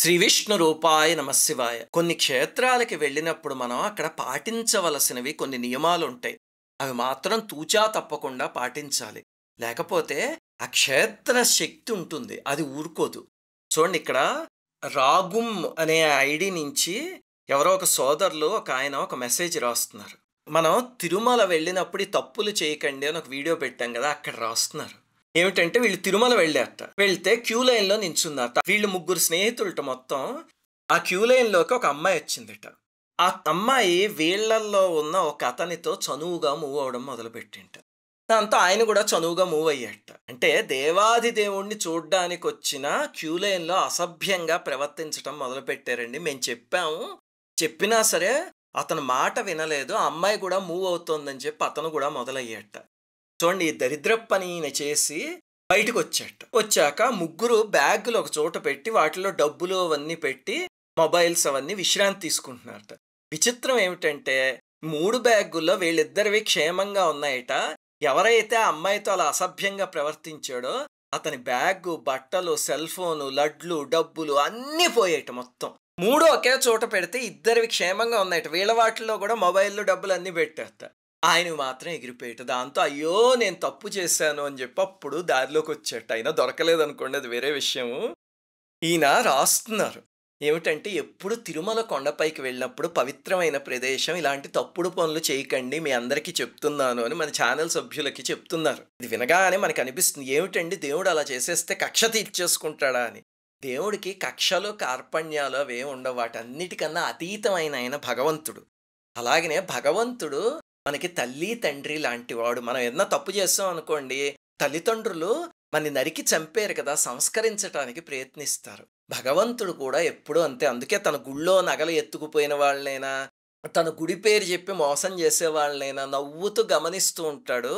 శ్రీ విష్ణు రూపాయ నమశివాయ కొన్ని క్షేత్రాలకి వెళ్ళినప్పుడు మనం అక్కడ పాటించవలసినవి కొన్ని నియమాలు ఉంటాయి అవి మాత్రం తూచా తప్పకుండా పాటించాలి లేకపోతే ఆ క్షేత్ర శక్తి ఉంటుంది అది ఊరుకోదు చూడండి ఇక్కడ రాగుమ్ అనే ఐడి నుంచి ఎవరో ఒక సోదరులు ఒక ఆయన ఒక మెసేజ్ రాస్తున్నారు మనం తిరుమల వెళ్ళినప్పుడు తప్పులు చేయకండి అని ఒక వీడియో పెట్టాం కదా అక్కడ రాస్తున్నారు ఏమిటంటే వీళ్ళు తిరుమల వెళ్ళారట వెళ్తే క్యూ లైన్లో నించున్నారట వీళ్ళు ముగ్గురు స్నేహితులట మొత్తం ఆ క్యూ లైన్లోకి ఒక అమ్మాయి వచ్చిందట ఆ అమ్మాయి వీళ్ళల్లో ఉన్న ఒక అతనితో చనువుగా మూవ్ అవడం మొదలుపెట్టింట దాంతో ఆయన కూడా చనువుగా మూవ్ అయ్యట అంటే దేవాది దేవుణ్ణి చూడ్డానికి వచ్చిన క్యూ లైన్లో అసభ్యంగా ప్రవర్తించడం మొదలుపెట్టారండి మేము చెప్పాము చెప్పినా సరే అతను మాట వినలేదు ఆ అమ్మాయి కూడా మూవ్ అవుతోందని చెప్పి అతను కూడా మొదలయ్యాట చూడండి దరిద్ర పని చేసి బయటకు వచ్చాట వచ్చాక ముగ్గురు బ్యాగులు ఒక చోట పెట్టి వాటిలో డబ్బులు అవన్నీ పెట్టి మొబైల్స్ అవన్నీ విశ్రాంతి తీసుకుంటున్నారట విచిత్రం ఏమిటంటే మూడు బ్యాగుల్లో వీళ్ళిద్దరివి క్షేమంగా ఉన్నాయట ఎవరైతే ఆ అమ్మాయితో అలా అసభ్యంగా ప్రవర్తించాడో అతని బ్యాగ్ బట్టలు సెల్ ఫోను లడ్లు డబ్బులు అన్నీ పోయేట మొత్తం మూడు ఒకే చోట పెడితే ఇద్దరివి క్షేమంగా ఉన్నాయట వీళ్ళ వాటిల్లో కూడా మొబైల్లో డబ్బులు అన్నీ పెట్టేస్తా ఆయన మాత్రం ఎగిరిపోయేట దాంతో అయ్యో నేను తప్పు చేశాను అని చెప్పి అప్పుడు దారిలోకి వచ్చేట అయినా దొరకలేదనుకోండి అది వేరే విషయము ఈయన రాస్తున్నారు ఏమిటంటే ఎప్పుడు తిరుమల కొండపైకి వెళ్ళినప్పుడు పవిత్రమైన ప్రదేశం ఇలాంటి తప్పుడు పనులు చేయకండి మీ అందరికీ చెప్తున్నాను అని మన ఛానల్ సభ్యులకి చెప్తున్నారు ఇది వినగానే మనకు అనిపిస్తుంది ఏమిటండి దేవుడు అలా చేసేస్తే కక్ష తీర్చేసుకుంటాడా అని దేవుడికి కక్షలు కార్పణ్యాలు అవే ఉండవు వాటన్నిటికన్నా అతీతమైన ఆయన భగవంతుడు అలాగనే భగవంతుడు మనకి తల్లి తండ్రి లాంటి వాడు మనం ఎన్న తప్పు చేస్తాం అనుకోండి తల్లిదండ్రులు మనని నరికి చంపారు కదా సంస్కరించడానికి ప్రయత్నిస్తారు భగవంతుడు కూడా ఎప్పుడూ అంతే అందుకే తన గుళ్ళో నగలు ఎత్తుకుపోయిన వాళ్ళనైనా తన గుడి పేరు చెప్పి మోసం చేసేవాళ్ళనైనా నవ్వుతూ గమనిస్తూ ఉంటాడు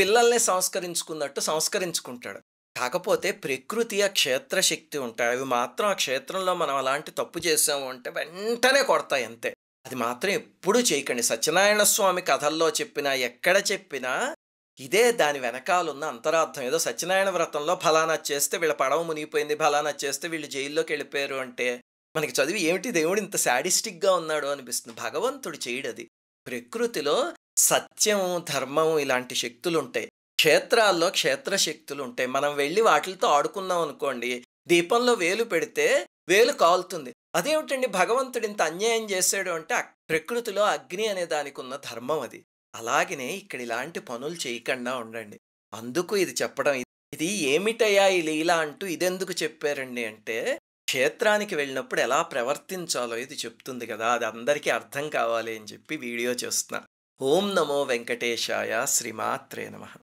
పిల్లల్ని సంస్కరించుకున్నట్టు సంస్కరించుకుంటాడు కాకపోతే ప్రకృతి ఆ క్షేత్రశక్తి ఉంటాయి అవి మాత్రం ఆ క్షేత్రంలో మనం అలాంటి తప్పు చేసాము అంటే వెంటనే కొడతాయి అంతే అది మాత్రం ఎప్పుడూ చేయకండి సత్యనారాయణ స్వామి కథల్లో చెప్పినా ఎక్కడ చెప్పినా ఇదే దాని వెనకాలన్న అంతరార్థం ఏదో సత్యనారాయణ వ్రతంలో ఫలానా చేస్తే వీళ్ళ పడవ మునిగిపోయింది ఫలానా చేస్తే వీళ్ళు జైల్లోకి వెళ్ళిపోయారు అంటే మనకి చదివి ఏమిటి దేవుడు ఇంత శాడిస్టిక్గా ఉన్నాడు అనిపిస్తుంది భగవంతుడు చేయడది ప్రకృతిలో సత్యం ధర్మం ఇలాంటి శక్తులు ఉంటాయి క్షేత్రాల్లో క్షేత్ర శక్తులు ఉంటాయి మనం వెళ్ళి వాటితో ఆడుకున్నాం అనుకోండి దీపంలో వేలు పెడితే వేలు కాలుతుంది అదేమిటండి భగవంతుడు ఇంత అన్యాయం చేశాడు అంటే ప్రకృతిలో అగ్ని అనే దానికి ఉన్న ధర్మం అది అలాగనే ఇక్కడ ఇలాంటి పనులు చేయకుండా ఉండండి అందుకు ఇది చెప్పడం ఇది ఏమిటయ్యా ఈ లీల అంటూ ఇదెందుకు చెప్పారండి అంటే క్షేత్రానికి వెళ్ళినప్పుడు ఎలా ప్రవర్తించాలో ఇది చెప్తుంది కదా అది అందరికీ అర్థం కావాలి అని చెప్పి వీడియో చేస్తున్నా ఓం నమో వెంకటేశాయ శ్రీమాత్రే నమ